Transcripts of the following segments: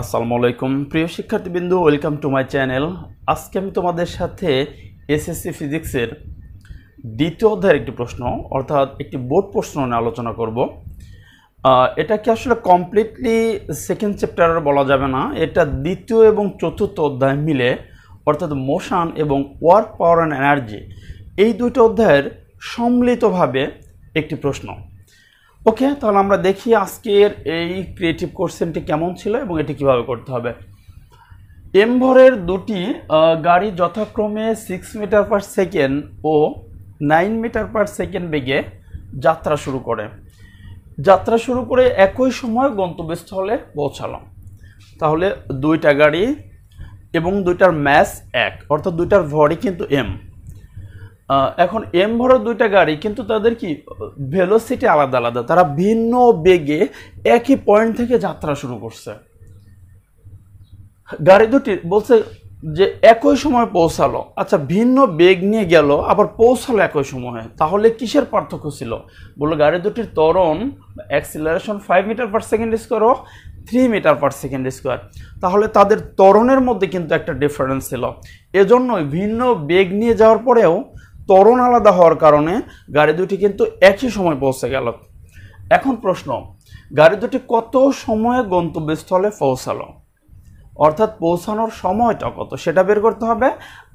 আসসালামু আলাইকুম প্রিয় শিক্ষার্থীবৃন্দ ওয়েলকাম টু মাই চ্যানেল আজকে আমি তোমাদের সাথে এসএসসি ফিজিক্সের দ্বিতীয় অধ্যায়ের একটি প্রশ্ন অর্থাৎ একটি বোর্ড প্রশ্ন নিয়ে আলোচনা করব এটাকে আসলে কমপ্লিটলি সেকেন্ড চ্যাপ্টারের বলা যাবে না এটা দ্বিতীয় এবং চতুর্থ অধ্যায় মিলে অর্থাৎ মোশান এবং ওয়ার্ক পাওয়ার অ্যান্ড এনার্জি এই দুটো অধ্যায়ের সম্মিলিতভাবে একটি প্রশ্ন ওকে তাহলে আমরা দেখি আজকের এই ক্রিয়েটিভ কোশ্চেনটি কেমন ছিল এবং এটি কিভাবে করতে হবে এমভরের দুটি গাড়ি যথাক্রমে সিক্স মিটার পার সেকেন্ড ও নাইন মিটার পার সেকেন্ড বেগে যাত্রা শুরু করে যাত্রা শুরু করে একই সময় গন্তব্যস্থলে পৌঁছালো তাহলে দুইটা গাড়ি এবং দুইটার ম্যাস এক অর্থাৎ দুইটার ভরই কিন্তু এম এখন এম ভরো দুইটা গাড়ি কিন্তু তাদের কি ভেলোসিটি আলাদা আলাদা তারা ভিন্ন বেগে একই পয়েন্ট থেকে যাত্রা শুরু করছে গাড়ি দুটি বলছে যে একই সময় পৌঁছালো আচ্ছা ভিন্ন বেগ নিয়ে গেল আবার পৌঁছালো একই সময়ে তাহলে কিসের পার্থক্য ছিল বললো গাড়ি দুটির তরণ acceleration five metre per second square হোক three metre per second square তাহলে তাদের তরণের মধ্যে কিন্তু একটা ডিফারেন্স ছিল এজন্যই ভিন্ন বেগ নিয়ে যাওয়ার পরেও ত্বরণ আলাদা হওয়ার কারণে গাড়ি দুটি কিন্তু একই সময় পৌঁছে গেল এখন প্রশ্ন গাড়ি দুটি কত সময়ে গন্তব্যস্থলে পৌঁছালো অর্থাৎ পৌঁছানোর সময়টা কত সেটা বের করতে হবে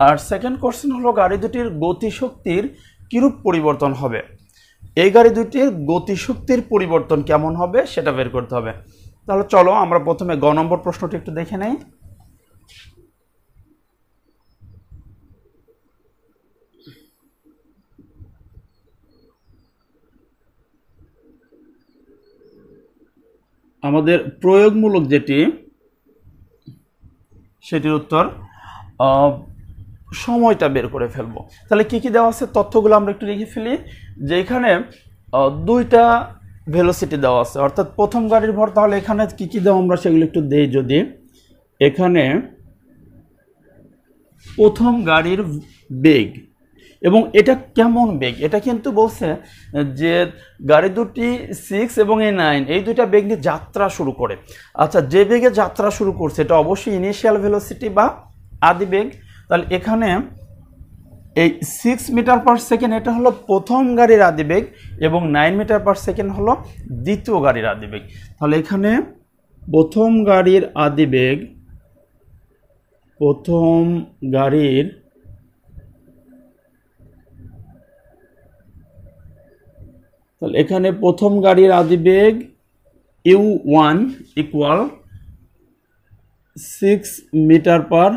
আর সেকেন্ড কোশ্চেন হলো গাড়ি দুটির গতিশক্তির কিরূপ পরিবর্তন হবে এই গাড়ি দুটির গতিশক্তির পরিবর্তন কেমন হবে সেটা বের করতে হবে তাহলে চলো আমরা প্রথমে গ নম্বর প্রশ্নটি একটু দেখে নেই আমাদের প্রয়োগমূলক যেটি সেটির উত্তর সময়টা বের করে ফেলবো তাহলে কি কি দেওয়া আছে তথ্যগুলো আমরা একটু লিখে ফেলি যে এখানে দুইটা ভেলোসিটি দেওয়া আছে অর্থাৎ প্রথম গাড়ির ভর তাহলে এখানে কি কি দেওয়া আমরা সেগুলো একটু দেই যদি এখানে প্রথম গাড়ির বেগ এবং এটা কেমন বেগ এটা কিন্তু বলছে যে গাড়ি দুটি সিক্স এবং এ নাইন এই দুইটা বেগ নিয়ে যাত্রা শুরু করে আচ্ছা যে বেগে যাত্রা শুরু করছে এটা অবশ্যই ইনিশিয়াল ভেলোসিটি বা আদি বেগ তাহলে এখানে এই সিক্স মিটার পার সেকেন্ড এটা হলো প্রথম গাড়ির আদিবেগ এবং নাইন মিটার পার সেকেন্ড হলো দ্বিতীয় গাড়ির আদিবেগ তাহলে এখানে প্রথম গাড়ির আদিবেগ প্রথম গাড়ির তাহলে এখানে প্রথম গাড়ির আদিবেগ u one equal six metre per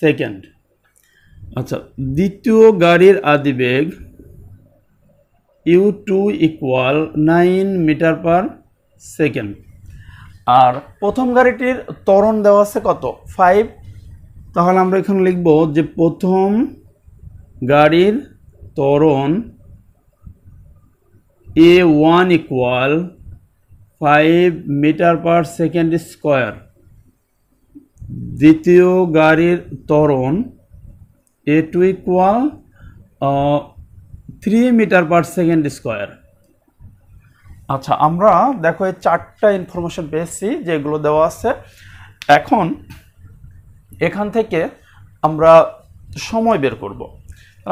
second আচ্ছা দ্বিতীয় গাড়ির আদিবেগ u two equal nine metre per second আর প্রথম গাড়িটির তরণ দেওয়া আছে কত ফাইভ তাহলে আমরা এখানে লিখব যে প্রথম গাড়ির তরণ a one equal five metre per second square দ্বিতীয় গাড়ির ত্বরণ a two equal three metre per second square আচ্ছা আমরা দেখো এই চারটা ইনফরমেশন পেয়েছি যেগুলো দেওয়া আছে এখন এখান থেকে আমরা সময় বের করব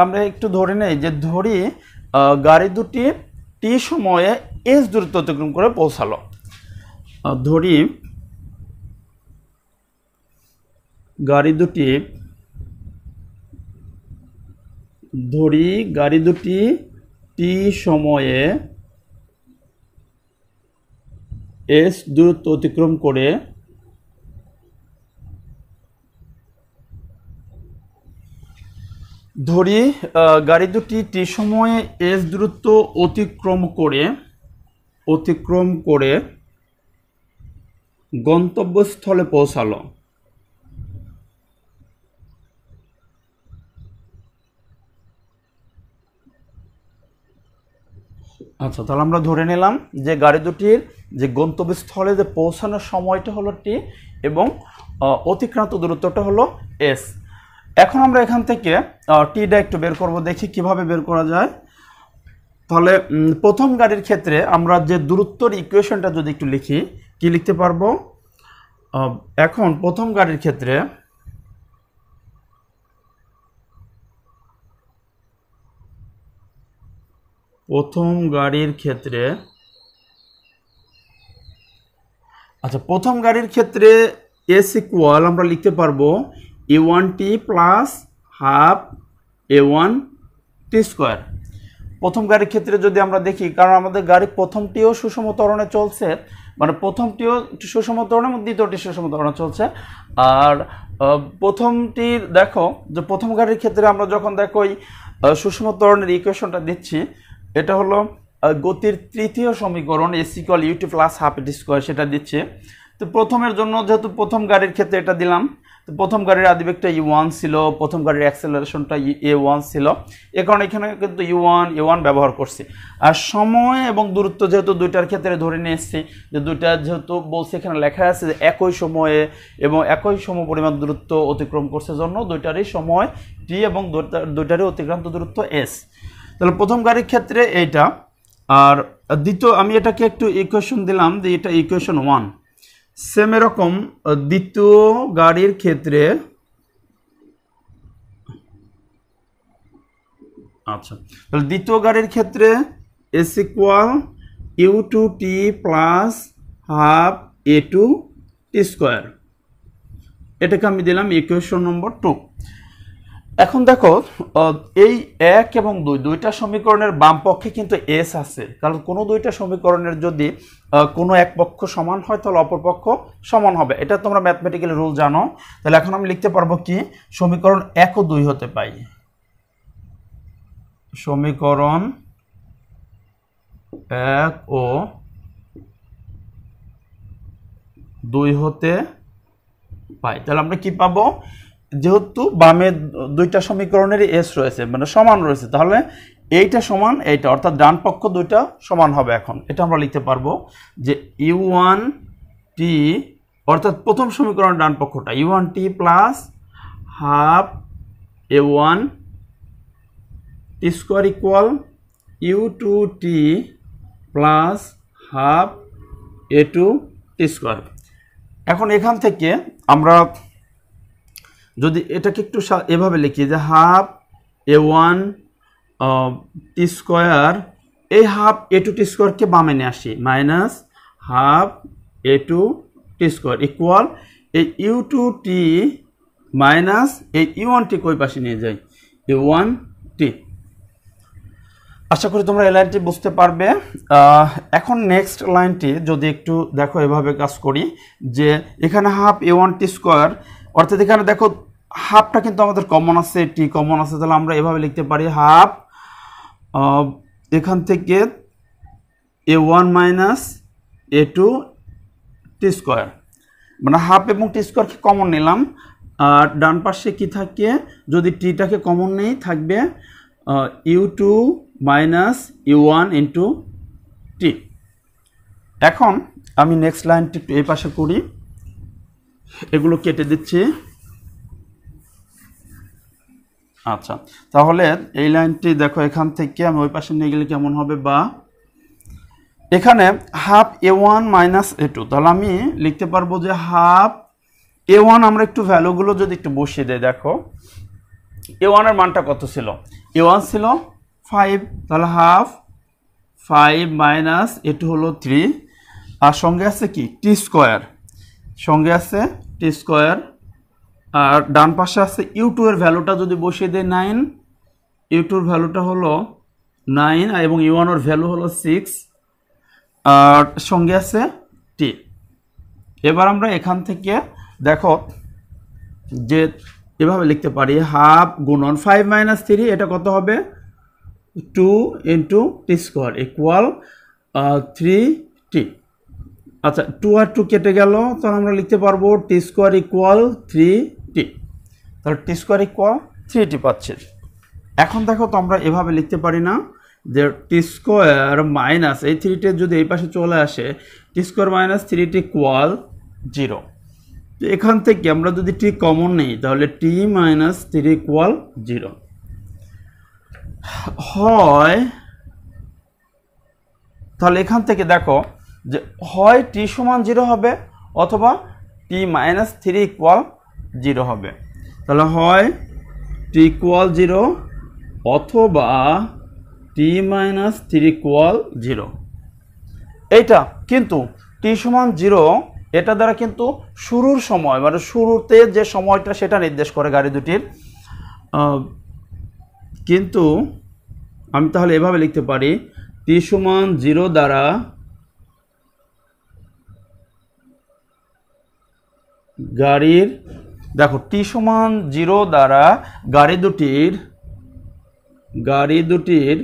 আমরা একটু ধরে নেই যে ধরি uh, গাড়ি দুটি টি সময়ে এস দূরত্ব অতিক্রম করে পৌঁছালো ধরি গাড়ি দুটি ধরি গাড়ি দুটি টি সময়ে এস দূরত্ব অতিক্রম করে ধরি গাড়ি দুটি টি সময়ে এস দূরত্ব অতিক্রম করে অতিক্রম করে গন্তব্যস্থলে পৌঁছালো আচ্ছা তাহলে আমরা ধরে নিলাম যে গাড়ি দুটির যে গন্তব্যস্থলে যে পৌঁছানোর সময়টা হলো টি এবং অতিক্রান্ত দূরত্বটা হলো এস এখন আমরা এখান থেকে টিডা একটু বের করব দেখি কিভাবে বের করা যায় তাহলে প্রথম গাড়ির ক্ষেত্রে আমরা যে দূরত্বর ইকুয়েশনটা যদি একটু লিখি কি লিখতে পারবো এখন প্রথম গাড়ির ক্ষেত্রে প্রথম গাড়ির ক্ষেত্রে আচ্ছা প্রথম গাড়ির ক্ষেত্রে এস ইকুয়াল আমরা লিখতে পারবো u one t plus half a one t square প্রথম গাড়ির ক্ষেত্রে যদি আমরা দেখি কারণ আমাদের গাড়ি প্রথমটিও সুষম তরণে চলছে মানে প্রথমটিও সুষম ত্বরণ দ্বিতীয়টি সুষম তরণে চলছে আর প্রথমটির দেখো যে প্রথম গাড়ির ক্ষেত্রে আমরা যখন দেখো ওই সুষম তরণের ইকুয়েশনটা দিচ্ছি এটা হলো গতির তৃতীয় সমীকরণ s equal u t plus half a t square সেটা দিচ্ছে তো প্রথমের জন্য যেহেতু প্রথম গাড়ির ক্ষেত্রে এটা দিলাম তো প্রথম গাড়ির আদিবেগটা ই ওয়ান ছিল প্রথম গাড়ির অ্যাক্সেলারেশনটা এ ওয়ান ছিল এ কারণে এখানে কিন্তু ই ওয়ান এ ওয়ান ব্যবহার করছি আর সময় এবং দূরত্ব যেহেতু দুইটার ক্ষেত্রে ধরে নিয়ে এসছি যে দুইটা যেহেতু বলছি এখানে লেখা আছে যে একই সময়ে এবং একই সম পরিমাণ দূরত্ব অতিক্রম করছে জন্য দুইটারই সময় টি এবং দুইটারই অতিক্রান্ত দূরত্ব এস তাহলে প্রথম গাড়ির ক্ষেত্রে এইটা আর দ্বিতীয় আমি এটাকে একটু ইকুয়েশন দিলাম যে এটা ইকুয়েশন ওয়ান সেম এরকম দ্বিতীয় গাড়ির ক্ষেত্রে আচ্ছা দ্বিতীয় গাড়ির ক্ষেত্রে s equal u two t plus half a two t square এটাকে আমি দিলাম ইকুয়েশন নম্বর টু এখন দেখো এই এক এবং দুই দুইটা সমীকরণের বাম পক্ষে কিন্তু এস আছে কারণ কোনো দুইটা সমীকরণের যদি কোনো এক পক্ষ সমান হয় তাহলে অপর পক্ষ সমান হবে এটা তোমরা ম্যাথমেটিক্যাল রুল জানো তাহলে এখন আমি লিখতে পারবো কি সমীকরণ এক ও দুই হতে পাই সমীকরণ এক ও দুই হতে পাই তাহলে আমরা কি পাবো যেহেতু বামে দুইটা সমীকরণের এস রয়েছে মানে সমান রয়েছে তাহলে এইটা সমান এইটা অর্থাৎ ডান পক্ষ দুইটা সমান হবে এখন এটা আমরা লিখতে পারবো যে ইউ ওয়ান টি অর্থাৎ প্রথম সমীকরণ ডান পক্ষটা u one t plus half a one t square equal u two t plus half a two t square এখন এখান থেকে আমরা যদি এটাকে একটু এভাবে লিখি যে half a one t square এই হাফ এ টু টি স্কোয়ারকে বামে নিয়ে আসি minus half a two t square equal এই ইউ টু টি মাইনাস এই ইউ ওয়ান টি কই পাশে নিয়ে যাই এ ওয়ান টি আশা করি তোমরা এই লাইনটি বুঝতে পারবে এখন নেক্সট লাইনটি যদি একটু দেখো এভাবে কাজ করি যে এখানে half a one t square অর্থাৎ এখানে দেখো হাফটা কিন্তু আমাদের কমন আছে টি কমন আছে তাহলে আমরা এভাবে লিখতে পারি হাফ এখান থেকে a one minus a two t square মানে হাফ এবং টি স্কোয়ারকে কমন নিলাম আর ডান পাশে কি থাকে যদি টিটাকে কমন নেই থাকবে u two minus u one into t এখন আমি নেক্সট লাইনটি একটু এই পাশে করি এগুলো কেটে দিচ্ছি আচ্ছা তাহলে এই লাইনটি দেখো এখান থেকে আমি ওই পাশে নিয়ে গেলে কেমন হবে বা এখানে half a one minus a two তাহলে আমি লিখতে পারবো যে হাফ এ ওয়ান আমরা একটু ভ্যালুগুলো যদি একটু বসিয়ে দেয় দেখো এ ওয়ানের মানটা কত ছিল এ ওয়ান ছিল ফাইভ তাহলে half five minus a two হলো থ্রি আর সঙ্গে আছে কি টি স্কোয়ার সঙ্গে আছে টি স্কোয়ার আর ডান পাশে আছে ইউ টু এর ভ্যালুটা যদি বসিয়ে দেয় নাইন ইউ ভ্যালুটা হলো নাইন এবং ইউ ভ্যালু হলো সিক্স আর সঙ্গে আছে টি এবার আমরা এখান থেকে দেখো যে এভাবে লিখতে পারি হাফ গুণন ফাইভ মাইনাস থ্রি এটা কত হবে two into t square equal three t আচ্ছা টু আর টু কেটে গেল তখন আমরা লিখতে পারবো টি স্কোয়ার ইকুয়াল থ্রি তাহলে t square equal three t পাচ্ছি এখন দেখো তো আমরা এভাবে লিখতে পারি না যে টি স্কোয়ার মাইনাস এই থ্রিটি যদি এই পাশে চলে আসে t square minus three t equal zero তো এখান থেকে আমরা যদি টি কমন নেই তাহলে t minus three equal zero হয় তাহলে এখান থেকে দেখো যে হয় টি সমান জিরো হবে অথবা t minus three equal zero হবে তাহলে হয় টি কোয়াল জিরো অথবা t minus three equal zero এইটা কিন্তু টি সমান জিরো এটা দ্বারা কিন্তু শুরুর সময় মানে শুরুতে যে সময়টা সেটা নির্দেশ করে গাড়ি দুটির কিন্তু আমি তাহলে এভাবে লিখতে পারি টি সমান জিরো দ্বারা গাড়ির দেখো টি সমান জিরো দ্বারা গাড়ি দুটির গাড়ি দুটির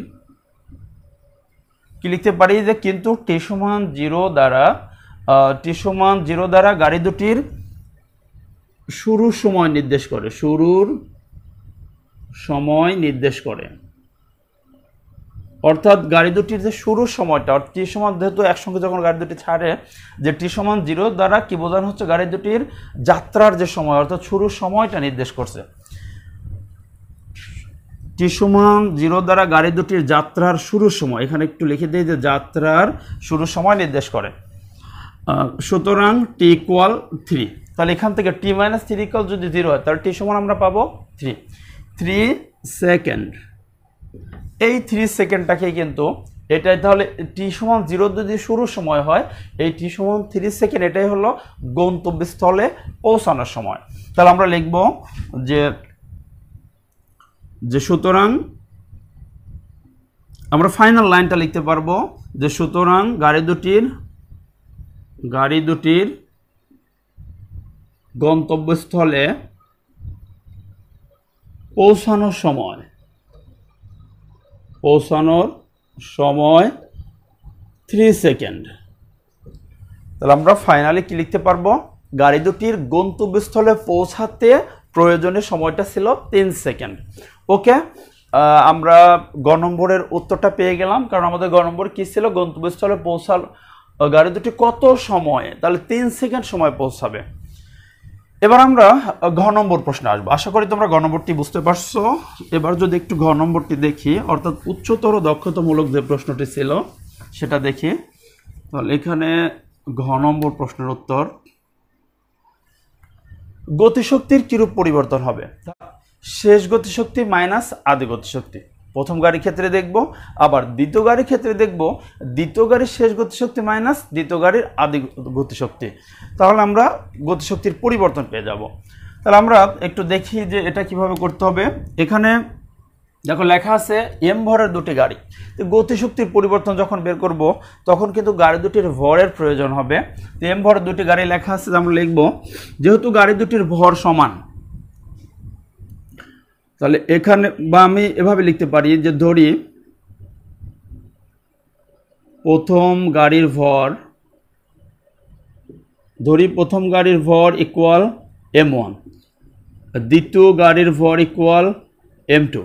কি লিখতে পারি যে কিন্তু টি সমান জিরো দ্বারা টি সমান জিরো দ্বারা গাড়ি দুটির শুরুর সময় নির্দেশ করে শুরুর সময় নির্দেশ করে অর্থাৎ গাড়ি দুটির যে শুরুর সময়টা টি সমান যেহেতু একসঙ্গে যখন গাড়ি দুটি ছাড়ে যে টি সমান জিরো দ্বারা কি বোঝানো হচ্ছে গাড়ি দুটির যাত্রার যে সময় অর্থাৎ শুরুর সময়টা নির্দেশ করছে টি সমান জিরো দ্বারা গাড়ি দুটির যাত্রার শুরুর সময় এখানে একটু লিখে দিই যে যাত্রার শুরুর সময় নির্দেশ করে সুতরাং টি ইকুয়াল থ্রি তাহলে এখান থেকে টি মাইনাস থ্রি ইকুয়াল যদি জিরো হয় তাহলে টি সমান আমরা পাবো থ্রি থ্রি সেকেন্ড এই থ্রি সেকেন্ডটাকে কিন্তু এটাই তাহলে টি সমান জিরো যদি শুরুর সময় হয় এই টি সমান থ্রি সেকেন্ড এটাই হলো গন্তব্যস্থলে পৌঁছানোর সময় তাহলে আমরা লিখব যে যে সুতরাং আমরা ফাইনাল লাইনটা লিখতে পারবো যে সুতরাং গাড়ি দুটির গাড়ি দুটির গন্তব্যস্থলে পৌঁছানোর সময় পৌঁছানোর সময় থ্রি সেকেন্ড তাহলে আমরা ফাইনালি কি লিখতে পারবো গাড়ি দুটির গন্তব্যস্থলে পৌঁছাতে প্রয়োজনের সময়টা ছিল তিন সেকেন্ড ওকে আমরা গ নম্বরের উত্তরটা পেয়ে গেলাম কারণ আমাদের গ নম্বর কী ছিল গন্তব্যস্থলে পৌঁছাল গাড়ি দুটি কত সময়ে তাহলে তিন সেকেন্ড সময় পৌঁছাবে এবার আমরা ঘ নম্বর প্রশ্নে আসবো আশা করি তোমরা ঘ নম্বরটি বুঝতে পারছো এবার যদি একটু ঘ নম্বরটি দেখি অর্থাৎ উচ্চতর দক্ষতামূলক যে প্রশ্নটি ছিল সেটা দেখি তাহলে এখানে ঘ নম্বর প্রশ্নের উত্তর গতিশক্তির কিরূপ পরিবর্তন হবে শেষ গতিশক্তি মাইনাস আদি গতিশক্তি প্রথম গাড়ির ক্ষেত্রে দেখব আবার দ্বিতীয় গাড়ির ক্ষেত্রে দেখব দ্বিতীয় গাড়ির শেষ গতিশক্তি মাইনাস দ্বিতীয় গাড়ির আদি গতিশক্তি তাহলে আমরা গতিশক্তির পরিবর্তন পেয়ে যাব তাহলে আমরা একটু দেখি যে এটা কিভাবে করতে হবে এখানে দেখো লেখা আছে এম ভরের দুটি গাড়ি তো গতিশক্তির পরিবর্তন যখন বের করব তখন কিন্তু গাড়ি দুটির ভরের প্রয়োজন হবে তো এম ভরের দুটি গাড়ি লেখা আছে আমরা লিখব যেহেতু গাড়ি দুটির ভর সমান তাহলে এখানে বা আমি এভাবে লিখতে পারি যে ধরি প্রথম গাড়ির ভর ধরি প্রথম গাড়ির ভর ইকুয়াল এম ওয়ান দ্বিতীয় গাড়ির ভর ইকুয়াল এম টু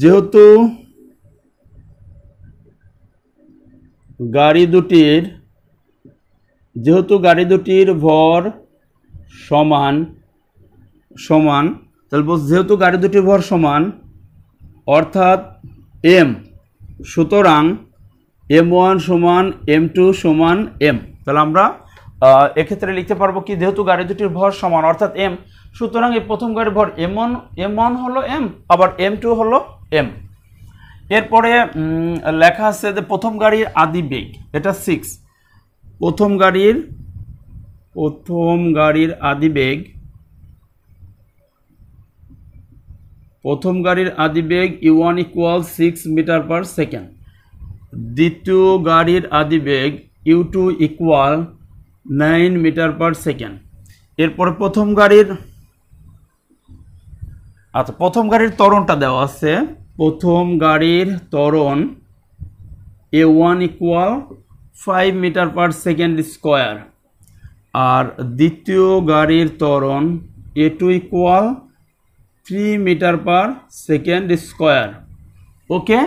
যেহেতু গাড়ি দুটির যেহেতু গাড়ি দুটির ভর সমান সমান তাহলে বলছে যেহেতু গাড়ি দুটির ভর সমান অর্থাৎ এম সুতরাং এম ওয়ান সমান এম টু সমান এম তাহলে আমরা এক্ষেত্রে লিখতে পারবো কি যেহেতু গাড়ি দুটির ভর সমান অর্থাৎ এম সুতরাং এই প্রথম গাড়ির ভর এম ওয়ান এম ওয়ান হলো এম আবার এম টু হলো এম এরপরে লেখা আছে যে প্রথম গাড়ির আদি বেগ এটা সিক্স প্রথম গাড়ির প্রথম গাড়ির আদি বেগ প্রথম গাড়ির আদিবেগ u one equal six metre per second দ্বিতীয় গাড়ির আদিবেগ u two equal nine metre per second এরপর প্রথম গাড়ির আচ্ছা প্রথম গাড়ির তরণটা দেওয়া আছে প্রথম গাড়ির তরণ a one equal five metre per second square আর দ্বিতীয় গাড়ির তরণ a two equal three metre per second square okay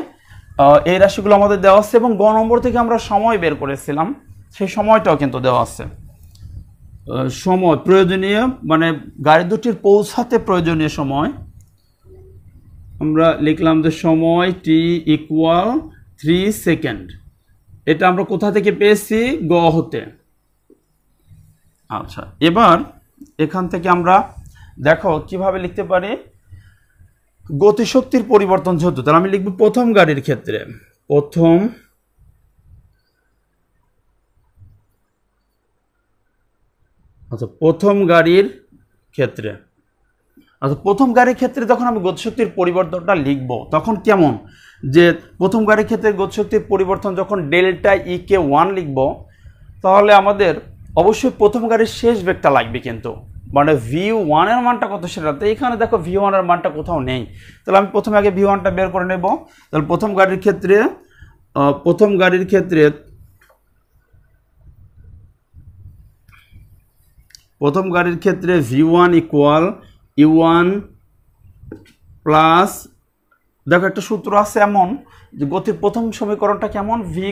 এই রাশিগুলো আমাদের দেওয়া আছে এবং গ নম্বর থেকে আমরা সময় বের করেছিলাম সেই সময়টাও কিন্তু দেওয়া আছে সময় প্রয়োজনীয় মানে গাড়ি দুটির পৌঁছাতে প্রয়োজনীয় সময় আমরা লিখলাম যে সময় টি ইকুয়াল থ্রি সেকেন্ড এটা আমরা কোথা থেকে পেয়েছি গ হতে আচ্ছা এবার এখান থেকে আমরা দেখো কিভাবে লিখতে পারি গতিশক্তির পরিবর্তন যেহেতু তাহলে আমি লিখব প্রথম গাড়ির ক্ষেত্রে প্রথম আচ্ছা প্রথম গাড়ির ক্ষেত্রে আচ্ছা প্রথম গাড়ির ক্ষেত্রে যখন আমি গতিশক্তির পরিবর্তনটা লিখব তখন কেমন যে প্রথম গাড়ির ক্ষেত্রে গতিশক্তির পরিবর্তন যখন ডেল্টা ই কে ওয়ান লিখব তাহলে আমাদের অবশ্যই প্রথম গাড়ির শেষ বেগটা লাগবে কিন্তু মানে ভি ওয়ানের মানটা কত সেটা তো এখানে দেখো ভি ওয়ানের মানটা কোথাও নেই তাহলে আমি প্রথমে আগে ভি ওয়ানটা বের করে নেব তাহলে প্রথম গাড়ির ক্ষেত্রে প্রথম গাড়ির ক্ষেত্রে প্রথম গাড়ির ক্ষেত্রে v one equal u one plus দেখো একটা সূত্র আছে এমন যে গতির প্রথম সমীকরণটা কেমন v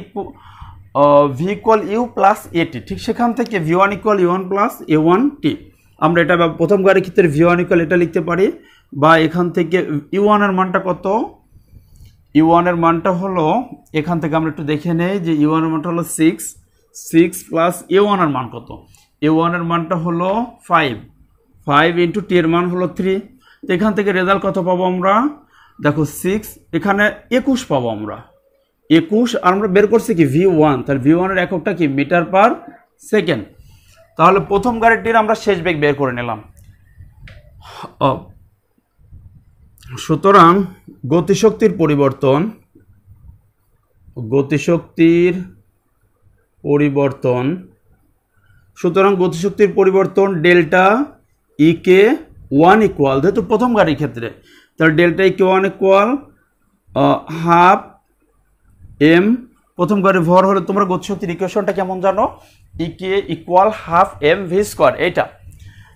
v equal u plus a t ঠিক সেখান থেকে v one equal u one plus a one t আমরা এটা প্রথম গাড়ির ক্ষেত্রে ভি ওয়ান এটা লিখতে পারি বা এখান থেকে ইউ e ওয়ানের মানটা কত ইউ e ওয়ানের মানটা হলো এখান থেকে আমরা একটু দেখে নেই যে ইউ e ওয়ানের মানটা হলো সিক্স সিক্স প্লাস এ ওয়ানের মান কত এ ওয়ানের মানটা হলো ফাইভ ফাইভ ইন্টু টি এর মান হলো থ্রি তো এখান থেকে রেজাল্ট কত পাবো আমরা দেখো সিক্স এখানে একুশ পাবো আমরা একুশ আর আমরা বের করছি কি ভি ওয়ান তাহলে ভি ওয়ানের এককটা কি মিটার পার সেকেন্ড তাহলে প্রথম গাড়িটির আমরা শেষ বেগ বের করে নিলাম সুতরাং গতিশক্তির পরিবর্তন গতিশক্তির পরিবর্তন সুতরাং গতিশক্তির পরিবর্তন ডেল্টা ইকে ওয়ান ইকুয়াল যেহেতু প্রথম গাড়ির ক্ষেত্রে তাহলে delta e k one equal half m প্রথম ঘরে ভর হলে তোমরা গতিশক্তির ইকুয়েশনটা কেমন জানো e k equal half m v square এইটা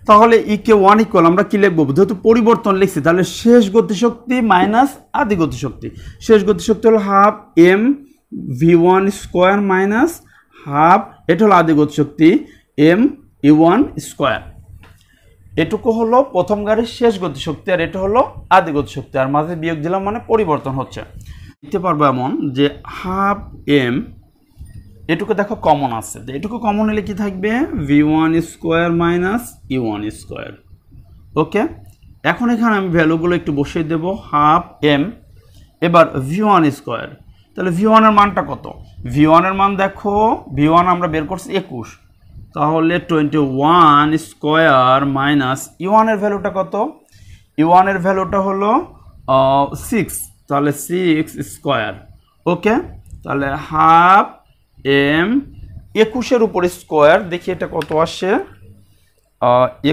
তাহলে ইকে ওয়ান ইকুয়াল আমরা কি লিখবো যেহেতু পরিবর্তন লিখছি তাহলে শেষ গতিশক্তি মাইনাস আদি গতিশক্তি শেষ গতিশক্তি হলো half m v one square minus half এটা হলো আদি গতিশক্তি এম ই ওয়ান স্কোয়ার এটুকু হলো প্রথম গাড়ির শেষ গতিশক্তি আর এটা হলো আদি গতিশক্তি আর মাঝে বিয়োগ দিলাম মানে পরিবর্তন হচ্ছে লিখতে পারবো এমন যে হাফ এম এটুকু দেখো কমন আছে এটুকু কমন হলে কি থাকবে v one square minus u one square okay এখন এখানে আমি ভ্যালুগুলো একটু বসিয়ে দেব হাফ এম এবার ভি ওয়ান স্কোয়ার তাহলে ভি ওয়ানের মানটা কত ভি ওয়ানের মান দেখো ভি ওয়ান আমরা বের করছি একুশ তাহলে twenty one square minus u ওয়ানের ভ্যালুটা কত ই ওয়ানের ভ্যালুটা হলো সিক্স তাহলে সিক্স স্কোয়ার ওকে তাহলে হাফ এম একুশের উপরে স্কোয়ার দেখি এটা কত আসে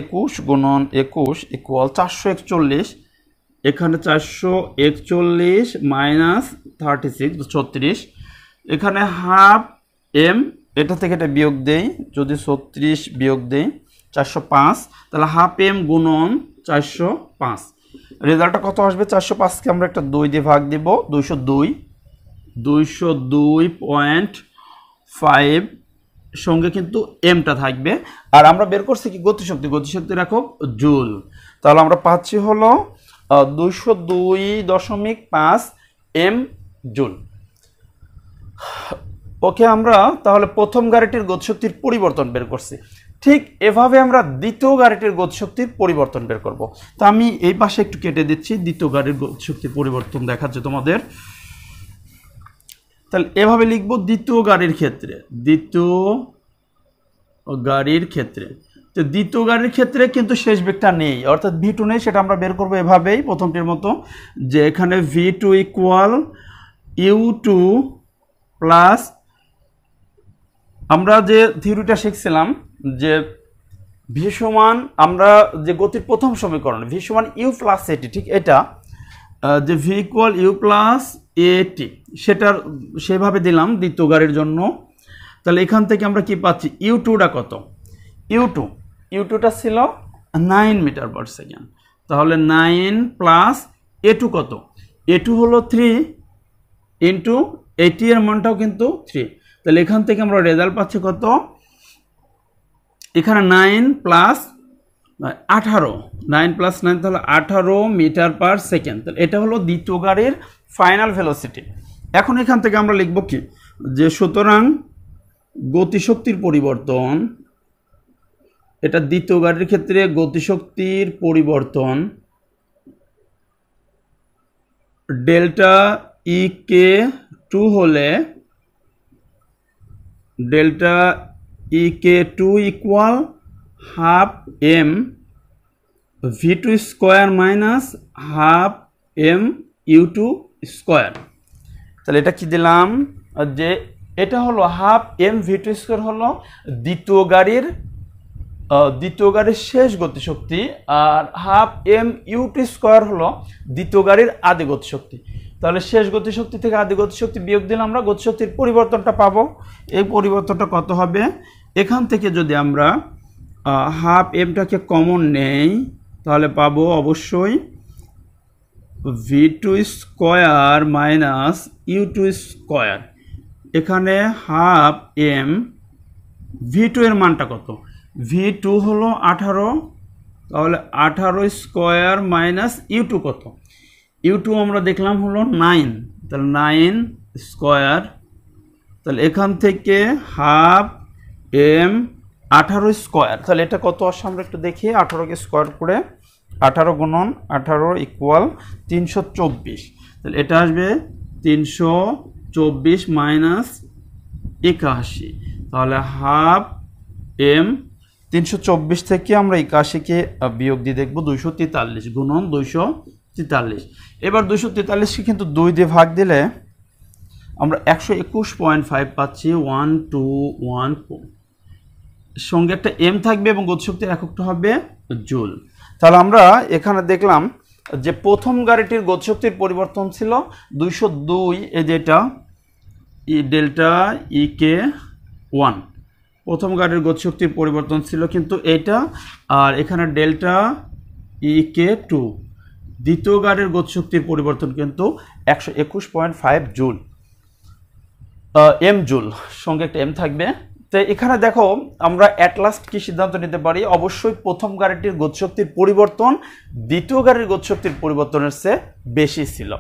একুশ গুণন একুশ ইকুয়াল চারশো একচল্লিশ এখানে চারশো একচল্লিশ মাইনাস থার্টি সিক্স ছত্রিশ এখানে হাফ এম এটা থেকে এটা বিয়োগ দেই যদি ছত্রিশ বিয়োগ দেই চারশো পাঁচ তাহলে হাফ এম গুণন চারশো পাঁচ রেজাল্টটা কত আসবে চারশো পাঁচকে আমরা একটা দুই দিয়ে ভাগ দেব দুইশো দুই দুইশো দুই পয়েন্ট ফাইভ সঙ্গে কিন্তু এমটা থাকবে আর আমরা বের করছি কি গতিশক্তি গতিশক্তি রাখো জুল তাহলে আমরা পাচ্ছি হলো দুইশো দুই দশমিক পাঁচ এম জুল ওকে আমরা তাহলে প্রথম গাড়িটির গতিশক্তির পরিবর্তন বের করছি ঠিক এভাবে আমরা দ্বিতীয় গাড়িটির গতিশক্তির পরিবর্তন বের করব। তো আমি এই পাশে একটু কেটে দিচ্ছি দ্বিতীয় গাড়ির গতিশক্তির পরিবর্তন দেখাচ্ছে তোমাদের তাহলে এভাবে লিখব দ্বিতীয় গাড়ির ক্ষেত্রে দ্বিতীয় গাড়ির ক্ষেত্রে তো দ্বিতীয় গাড়ির ক্ষেত্রে কিন্তু শেষ বেগটা নেই অর্থাৎ ভি টু নেই সেটা আমরা বের করবো এভাবেই প্রথমটির মতো যে এখানে v two equal u two plus আমরা যে থিওরিটা শিখছিলাম যে ভি আমরা যে গতির প্রথম সমীকরণ ভি ইউ প্লাস এটি ঠিক এটা যে ভি ইকুয়াল ইউ প্লাস এটি সেটার সেভাবে দিলাম দ্বিতীয় গাড়ির জন্য তাহলে এখান থেকে আমরা কি পাচ্ছি ইউ টুটা কত ইউ টু ইউ টুটা ছিল নাইন মিটার পার সেকেন্ড তাহলে নাইন প্লাস এ টু কত এ টু হলো থ্রি ইন্টু এটি এর মানটাও কিন্তু থ্রি তাহলে এখান থেকে আমরা রেজাল্ট পাচ্ছি কত এখানে নাইন প্লাস আঠারো নাইন প্লাস নাইন তাহলে আঠারো মিটার পার সেকেন্ড তাহলে এটা হলো দ্বিতীয় গাড়ির ফাইনাল ভেলোসিটি এখন এখান থেকে আমরা লিখব কি যে সুতরাং গতিশক্তির পরিবর্তন এটা দ্বিতীয় গাড়ির ক্ষেত্রে গতিশক্তির পরিবর্তন ডেল্টা ই কে টু হলে delta e k two equal half m v two square minus half m u two square তাহলে এটা কি দিলাম যে এটা হলো half m v two square হলো দ্বিতীয় গাড়ির দ্বিতীয় গাড়ির শেষ গতিশক্তি আর half m u two square হলো দ্বিতীয় গাড়ির আদি গতিশক্তি তাহলে শেষ গতিশক্তি থেকে আদি গতিশক্তি বিয়োগ দিলে আমরা গতিশক্তির পরিবর্তনটা পাবো এই পরিবর্তনটা কত হবে এখান থেকে যদি আমরা হাফ এমটাকে কমন নেই তাহলে পাবো অবশ্যই v two square minus u two square এখানে হাফ এম ভি টু এর মানটা কত ভি টু হলো আঠারো তাহলে আঠারো স্কোয়ার মাইনাস ইউ টু কত ইউ টু আমরা দেখলাম হলো নাইন তাহলে নাইন স্কোয়ার তাহলে এখান থেকে হাফ এম আঠারো স্কোয়ার তাহলে এটা কত আসে আমরা একটু দেখি আঠারোকে স্কোয়ার করে আঠারো গুণন আঠারো ইকুয়াল তিনশো চব্বিশ তাহলে এটা আসবে তিনশো চব্বিশ মাইনাস একাশি তাহলে হাফ এম তিনশো চব্বিশ থেকে আমরা একাশিকে বিয়োগ দিয়ে দেখবো দুশো তেতাল্লিশ গুণন দুইশো তেতাল্লিশ এবার দুশো তেতাল্লিশকে কিন্তু দুই দিয়ে ভাগ দিলে আমরা একশো একুশ পয়েন্ট ফাইভ পাচ্ছি ওয়ান টু ওয়ান সঙ্গে একটা এম থাকবে এবং গতিশক্তির এককটা হবে জুল তাহলে আমরা এখানে দেখলাম যে প্রথম গাড়িটির গতিশক্তির পরিবর্তন ছিল দুইশো দুই এ যেটা ই delta e e k one প্রথম গাড়ির গতিশক্তির পরিবর্তন ছিল কিন্তু এটা আর এখানে ডেল্টা ই কে টু দ্বিতীয় গার্ডের গতিশক্তির পরিবর্তন কিন্তু একশো একুশ point five joule m joule সঙ্গে একটা এম থাকবে তো এখানে দেখো আমরা অ্যাট লাস্ট কী সিদ্ধান্ত নিতে পারি অবশ্যই প্রথম গাড়িটির গতিশক্তির পরিবর্তন দ্বিতীয় গাড়ির গতিশক্তির পরিবর্তনের চেয়ে বেশি ছিল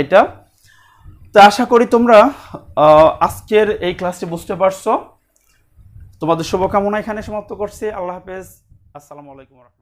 এটা তো আশা করি তোমরা আজকের এই ক্লাসটি বুঝতে পারছো তোমাদের শুভকামনা এখানে সমাপ্ত করছি আল্লাহ হাফেজ আসসালামু আলাইকুম রহমতুল্লাহ